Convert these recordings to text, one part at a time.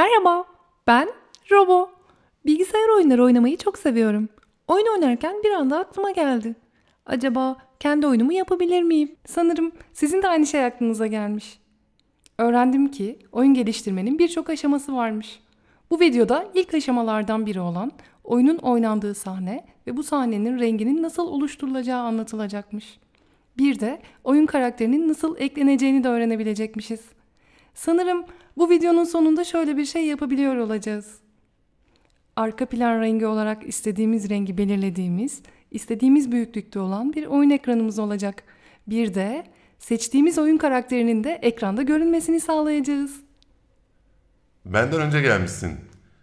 Merhaba, ben Robo. Bilgisayar oyunları oynamayı çok seviyorum. Oyun oynarken bir anda aklıma geldi. Acaba kendi oyunumu yapabilir miyim? Sanırım sizin de aynı şey aklınıza gelmiş. Öğrendim ki oyun geliştirmenin birçok aşaması varmış. Bu videoda ilk aşamalardan biri olan oyunun oynandığı sahne ve bu sahnenin renginin nasıl oluşturulacağı anlatılacakmış. Bir de oyun karakterinin nasıl ekleneceğini de öğrenebilecekmişiz. Sanırım bu videonun sonunda şöyle bir şey yapabiliyor olacağız. Arka plan rengi olarak istediğimiz rengi belirlediğimiz, istediğimiz büyüklükte olan bir oyun ekranımız olacak. Bir de seçtiğimiz oyun karakterinin de ekranda görünmesini sağlayacağız. Benden önce gelmişsin.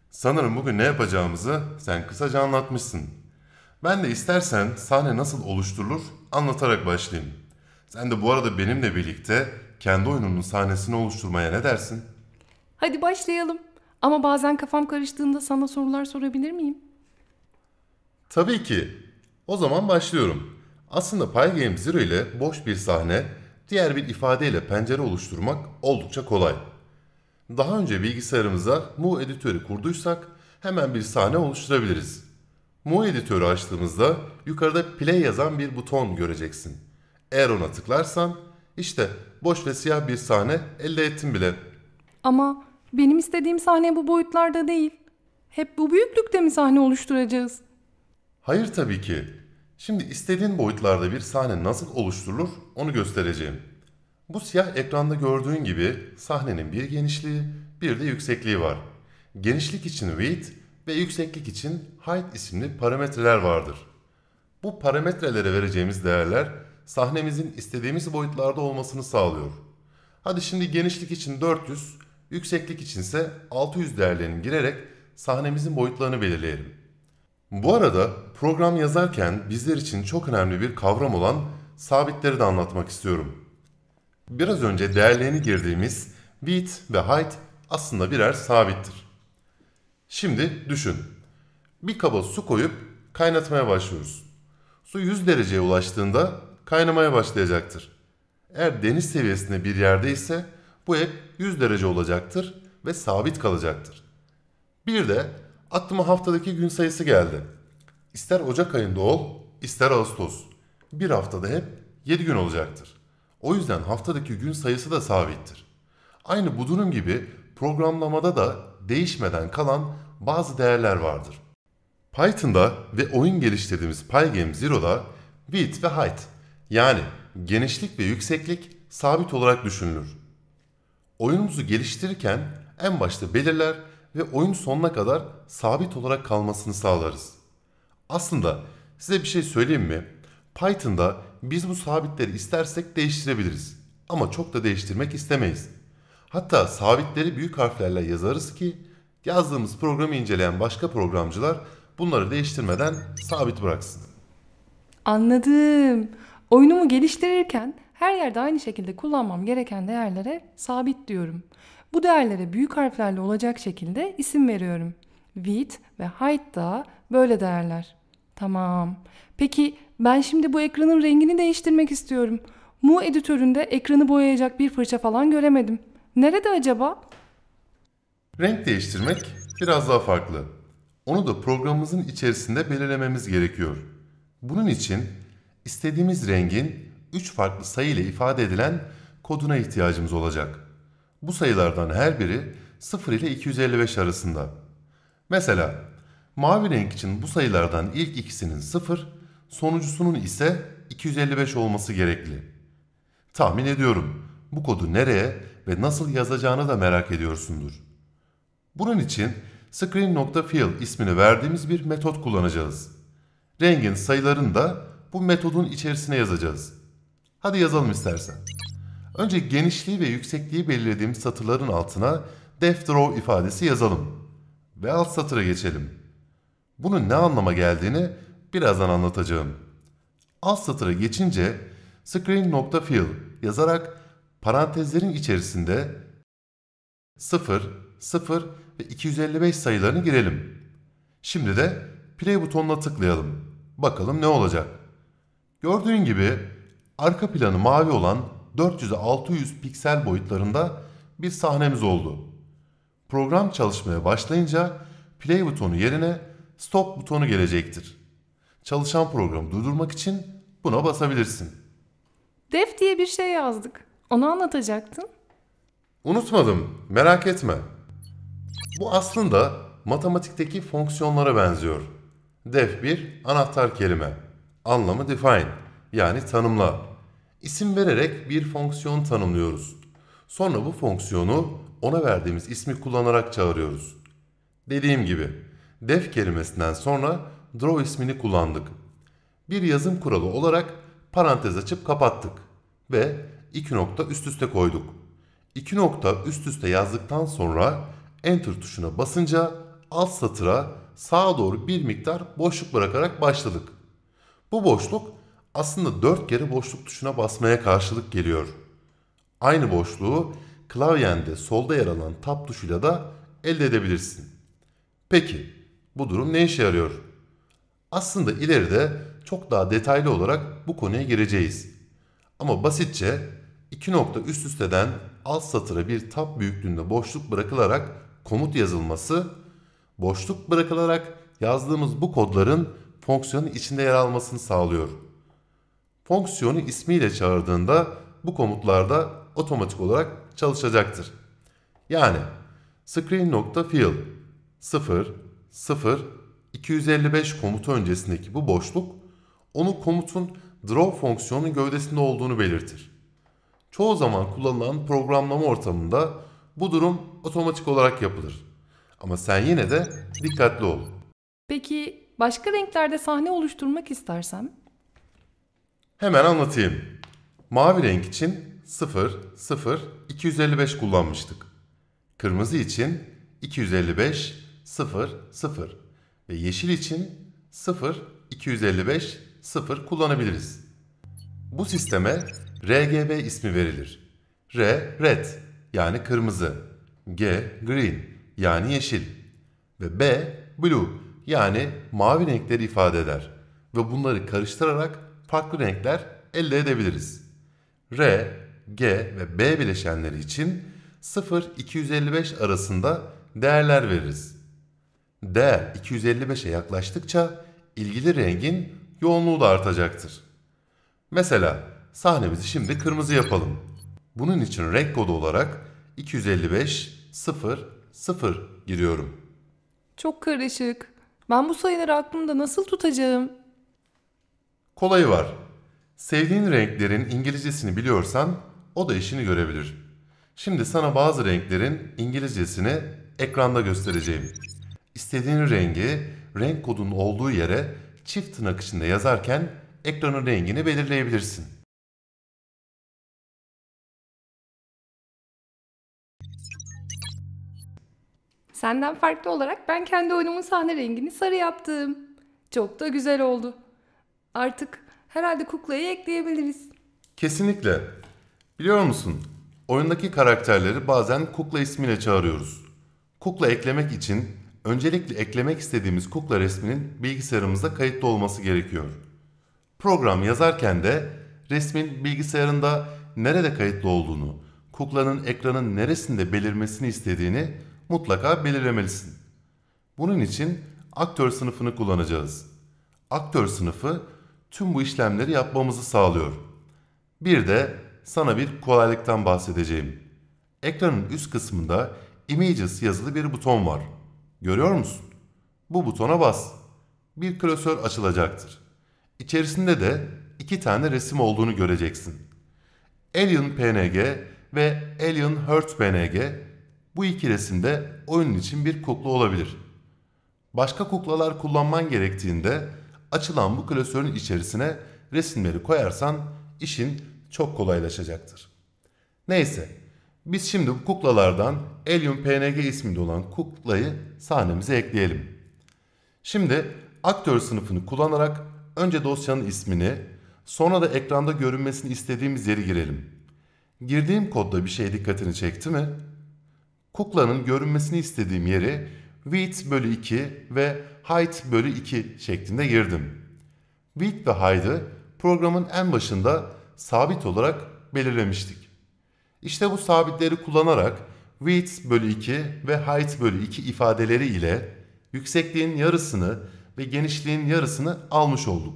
Sanırım bugün ne yapacağımızı sen kısaca anlatmışsın. Ben de istersen sahne nasıl oluşturulur anlatarak başlayayım. Sen de bu arada benimle birlikte kendi oyununun sahnesini oluşturmaya ne dersin? Hadi başlayalım. Ama bazen kafam karıştığında sana sorular sorabilir miyim? Tabii ki. O zaman başlıyorum. Aslında Pie Game Zero ile boş bir sahne, diğer bir ifadeyle pencere oluşturmak oldukça kolay. Daha önce bilgisayarımıza Mu editörü kurduysak hemen bir sahne oluşturabiliriz. Mu editörü açtığımızda yukarıda play yazan bir buton göreceksin. Eğer ona tıklarsan, işte boş ve siyah bir sahne elde ettim bile. Ama benim istediğim sahne bu boyutlarda değil. Hep bu büyüklükte mi sahne oluşturacağız? Hayır tabii ki. Şimdi istediğin boyutlarda bir sahne nasıl oluşturulur onu göstereceğim. Bu siyah ekranda gördüğün gibi sahnenin bir genişliği bir de yüksekliği var. Genişlik için width ve yükseklik için height isimli parametreler vardır. Bu parametrelere vereceğimiz değerler sahnemizin istediğimiz boyutlarda olmasını sağlıyor. Hadi şimdi genişlik için 400, yükseklik içinse 600 değerlerini girerek sahnemizin boyutlarını belirleyelim. Bu arada program yazarken bizler için çok önemli bir kavram olan sabitleri de anlatmak istiyorum. Biraz önce değerlerini girdiğimiz width ve height aslında birer sabittir. Şimdi düşün. Bir kaba su koyup kaynatmaya başlıyoruz. Su 100 dereceye ulaştığında kaynamaya başlayacaktır. Eğer deniz seviyesinde bir yerde ise bu hep 100 derece olacaktır ve sabit kalacaktır. Bir de aklıma haftadaki gün sayısı geldi. İster Ocak ayında ol, ister Ağustos. Bir haftada hep 7 gün olacaktır. O yüzden haftadaki gün sayısı da sabittir. Aynı bu durum gibi programlamada da değişmeden kalan bazı değerler vardır. Python'da ve oyun geliştirdiğimiz Pygame Zero'da width ve height yani genişlik ve yükseklik sabit olarak düşünülür. Oyunumuzu geliştirirken en başta belirler ve oyun sonuna kadar sabit olarak kalmasını sağlarız. Aslında size bir şey söyleyeyim mi? Python'da biz bu sabitleri istersek değiştirebiliriz ama çok da değiştirmek istemeyiz. Hatta sabitleri büyük harflerle yazarız ki yazdığımız programı inceleyen başka programcılar bunları değiştirmeden sabit bıraksın. Anladım. Oyunumu geliştirirken her yerde aynı şekilde kullanmam gereken değerlere sabit diyorum. Bu değerlere büyük harflerle olacak şekilde isim veriyorum. Width ve height da böyle değerler. Tamam. Peki ben şimdi bu ekranın rengini değiştirmek istiyorum. Mu editöründe ekranı boyayacak bir fırça falan göremedim. Nerede acaba? Renk değiştirmek biraz daha farklı. Onu da programımızın içerisinde belirlememiz gerekiyor. Bunun için istediğimiz rengin 3 farklı sayı ile ifade edilen koduna ihtiyacımız olacak. Bu sayılardan her biri 0 ile 255 arasında. Mesela mavi renk için bu sayılardan ilk ikisinin 0, sonuncusunun ise 255 olması gerekli. Tahmin ediyorum bu kodu nereye ve nasıl yazacağını da merak ediyorsundur. Bunun için screen.fill ismini verdiğimiz bir metot kullanacağız. Rengin sayılarını da bu metodun içerisine yazacağız. Hadi yazalım istersen. Önce genişliği ve yüksekliği belirlediğim satırların altına def draw ifadesi yazalım. Ve alt satıra geçelim. Bunun ne anlama geldiğini birazdan anlatacağım. Alt satıra geçince screen.fill yazarak parantezlerin içerisinde 0, 0 ve 255 sayılarını girelim. Şimdi de play butonuna tıklayalım. Bakalım ne olacak. Gördüğün gibi arka planı mavi olan 400'e 600 piksel boyutlarında bir sahnemiz oldu. Program çalışmaya başlayınca play butonu yerine stop butonu gelecektir. Çalışan programı durdurmak için buna basabilirsin. Def diye bir şey yazdık. Onu anlatacaktın. Unutmadım. Merak etme. Bu aslında matematikteki fonksiyonlara benziyor. Def bir anahtar kelime. Anlamı define yani tanımla. İsim vererek bir fonksiyon tanımlıyoruz. Sonra bu fonksiyonu ona verdiğimiz ismi kullanarak çağırıyoruz. Dediğim gibi def kelimesinden sonra draw ismini kullandık. Bir yazım kuralı olarak parantez açıp kapattık ve iki nokta üst üste koyduk. İki nokta üst üste yazdıktan sonra enter tuşuna basınca alt satıra sağa doğru bir miktar boşluk bırakarak başladık. Bu boşluk aslında 4 kere boşluk tuşuna basmaya karşılık geliyor. Aynı boşluğu klavyende solda yer alan tab tuşuyla da elde edebilirsin. Peki bu durum ne işe yarıyor? Aslında ileride çok daha detaylı olarak bu konuya gireceğiz. Ama basitçe iki nokta üst üsteden alt satıra bir tab büyüklüğünde boşluk bırakılarak komut yazılması, boşluk bırakılarak yazdığımız bu kodların fonksiyonun içinde yer almasını sağlıyor. Fonksiyonu ismiyle çağırdığında bu komutlarda otomatik olarak çalışacaktır. Yani screen.fill 0 0 255 komutu öncesindeki bu boşluk onu komutun draw fonksiyonunun gövdesinde olduğunu belirtir. Çoğu zaman kullanılan programlama ortamında bu durum otomatik olarak yapılır. Ama sen yine de dikkatli ol. Peki başka renklerde sahne oluşturmak istersem? Hemen anlatayım. Mavi renk için 0, 0, 255 kullanmıştık. Kırmızı için 255, 0, 0 ve yeşil için 0, 255, 0 kullanabiliriz. Bu sisteme RGB ismi verilir. R, red yani kırmızı. G, green yani yeşil. Ve B, blue yani mavi renkleri ifade eder ve bunları karıştırarak farklı renkler elde edebiliriz. R, G ve B bileşenleri için 0-255 arasında değerler veririz. D 255'e yaklaştıkça ilgili rengin yoğunluğu da artacaktır. Mesela sahnemizi şimdi kırmızı yapalım. Bunun için renk kodu olarak 255 0 0 giriyorum. Çok karışık. Ben bu sayıları aklımda nasıl tutacağım? Kolayı var. Sevdiğin renklerin İngilizcesini biliyorsan o da işini görebilir. Şimdi sana bazı renklerin İngilizcesini ekranda göstereceğim. İstediğin rengi renk kodunun olduğu yere çift tırnak içinde yazarken ekranın rengini belirleyebilirsin. Senden farklı olarak ben kendi oyunumun sahne rengini sarı yaptım. Çok da güzel oldu. Artık herhalde kuklayı ekleyebiliriz. Kesinlikle. Biliyor musun? Oyundaki karakterleri bazen kukla ismiyle çağırıyoruz. Kukla eklemek için öncelikle eklemek istediğimiz kukla resminin bilgisayarımızda kayıtlı olması gerekiyor. Program yazarken de resmin bilgisayarında nerede kayıtlı olduğunu, kuklanın ekranın neresinde belirmesini istediğini mutlaka belirlemelisin. Bunun için aktör sınıfını kullanacağız. Aktör sınıfı tüm bu işlemleri yapmamızı sağlıyor. Bir de sana bir kolaylıktan bahsedeceğim. Ekranın üst kısmında Images yazılı bir buton var. Görüyor musun? Bu butona bas. Bir klasör açılacaktır. İçerisinde de iki tane resim olduğunu göreceksin. Alien PNG ve Alien Hurt PNG bu iki resim de oyun için bir kukla olabilir. Başka kuklalar kullanman gerektiğinde açılan bu klasörün içerisine resimleri koyarsan işin çok kolaylaşacaktır. Neyse, biz şimdi bu kuklalardan Helium PNG isminde olan kuklayı sahnemize ekleyelim. Şimdi aktör sınıfını kullanarak önce dosyanın ismini, sonra da ekranda görünmesini istediğimiz yeri girelim. Girdiğim kodda bir şey dikkatini çekti mi? kuklanın görünmesini istediğim yeri width bölü 2 ve height bölü 2 şeklinde girdim. Width ve height'ı programın en başında sabit olarak belirlemiştik. İşte bu sabitleri kullanarak width bölü 2 ve height bölü 2 ifadeleri ile yüksekliğin yarısını ve genişliğin yarısını almış olduk.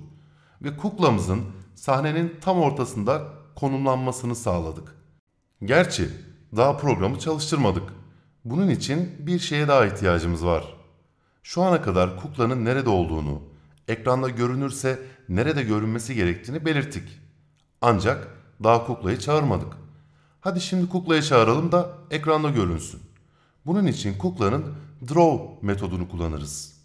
Ve kuklamızın sahnenin tam ortasında konumlanmasını sağladık. Gerçi daha programı çalıştırmadık. Bunun için bir şeye daha ihtiyacımız var. Şu ana kadar kuklanın nerede olduğunu, ekranda görünürse nerede görünmesi gerektiğini belirttik. Ancak daha kuklayı çağırmadık. Hadi şimdi kuklayı çağıralım da ekranda görünsün. Bunun için kuklanın draw metodunu kullanırız.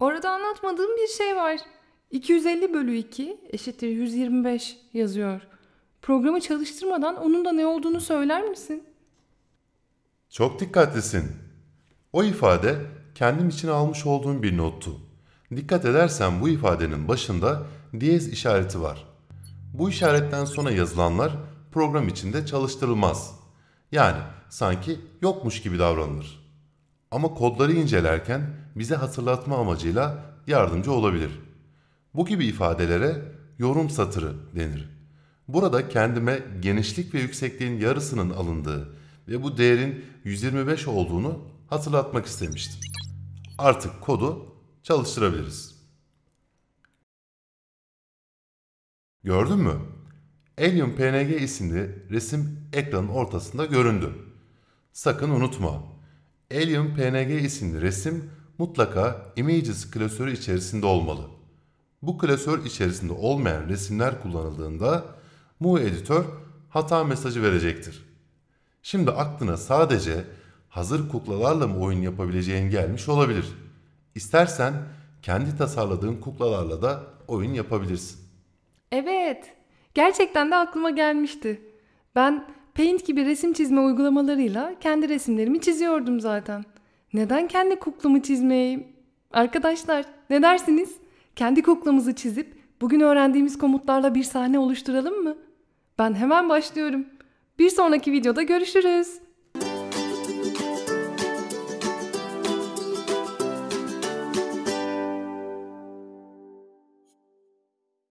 Orada anlatmadığım bir şey var. 250 bölü 2 eşittir 125 yazıyor. Programı çalıştırmadan onun da ne olduğunu söyler misin? Çok dikkatlisin. O ifade kendim için almış olduğum bir nottu. Dikkat edersen bu ifadenin başında diyez işareti var. Bu işaretten sonra yazılanlar program içinde çalıştırılmaz. Yani sanki yokmuş gibi davranılır. Ama kodları incelerken bize hatırlatma amacıyla yardımcı olabilir. Bu gibi ifadelere yorum satırı denir. Burada kendime genişlik ve yüksekliğin yarısının alındığı ve bu değerin 125 olduğunu hatırlatmak istemiştim. Artık kodu çalıştırabiliriz. Gördün mü? Alien PNG isimli resim ekranın ortasında göründü. Sakın unutma. Alien PNG isimli resim mutlaka Images klasörü içerisinde olmalı. Bu klasör içerisinde olmayan resimler kullanıldığında mu editör hata mesajı verecektir. Şimdi aklına sadece hazır kuklalarla mı oyun yapabileceğin gelmiş olabilir. İstersen kendi tasarladığın kuklalarla da oyun yapabilirsin. Evet. Gerçekten de aklıma gelmişti. Ben Paint gibi resim çizme uygulamalarıyla kendi resimlerimi çiziyordum zaten. Neden kendi kuklamı çizmeyeyim? Arkadaşlar ne dersiniz? Kendi kuklamızı çizip bugün öğrendiğimiz komutlarla bir sahne oluşturalım mı? Ben hemen başlıyorum. Bir sonraki videoda görüşürüz.